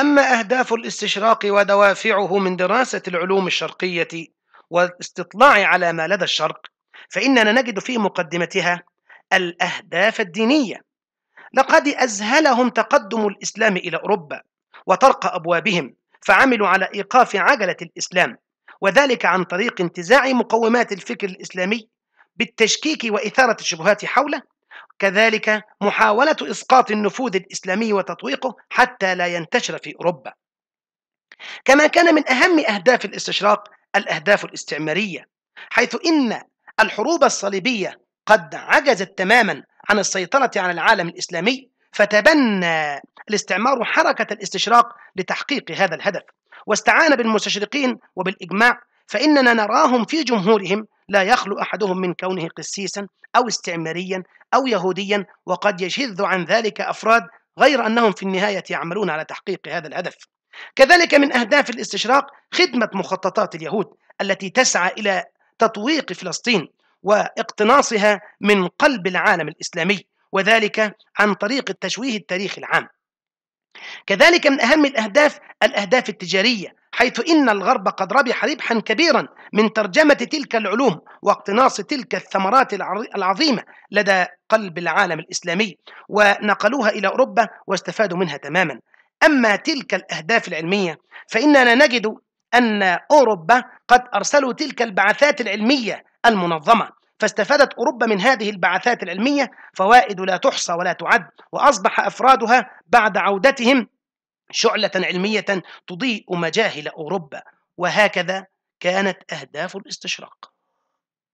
أما أهداف الاستشراق ودوافعه من دراسة العلوم الشرقية والاستطلاع على ما لدى الشرق فإننا نجد في مقدمتها الأهداف الدينية لقد أذهلهم تقدم الإسلام إلى أوروبا وطرق أبوابهم فعملوا على إيقاف عجلة الإسلام وذلك عن طريق انتزاع مقومات الفكر الإسلامي بالتشكيك وإثارة الشبهات حوله كذلك محاولة إسقاط النفوذ الإسلامي وتطويقه حتى لا ينتشر في أوروبا كما كان من أهم أهداف الاستشراق الأهداف الاستعمارية حيث إن الحروب الصليبية قد عجزت تماما عن السيطرة على العالم الإسلامي فتبنى الاستعمار حركة الاستشراق لتحقيق هذا الهدف واستعان بالمستشرقين وبالإجماع فإننا نراهم في جمهورهم لا يخلو أحدهم من كونه قسيسا أو استعماريا أو يهوديا وقد يشذ عن ذلك أفراد غير أنهم في النهاية يعملون على تحقيق هذا الهدف كذلك من أهداف الاستشراق خدمة مخططات اليهود التي تسعى إلى تطويق فلسطين واقتناصها من قلب العالم الإسلامي وذلك عن طريق التشويه التاريخي العام كذلك من أهم الأهداف الأهداف التجارية حيث إن الغرب قد ربح ربحا كبيرا من ترجمة تلك العلوم واقتناص تلك الثمرات العظيمة لدى قلب العالم الإسلامي ونقلوها إلى أوروبا واستفادوا منها تماما أما تلك الأهداف العلمية فإننا نجد أن أوروبا قد أرسلوا تلك البعثات العلمية المنظمة فاستفادت أوروبا من هذه البعثات العلمية فوائد لا تحصى ولا تعد وأصبح أفرادها بعد عودتهم شعلة علمية تضيء مجاهل أوروبا وهكذا كانت أهداف الاستشراق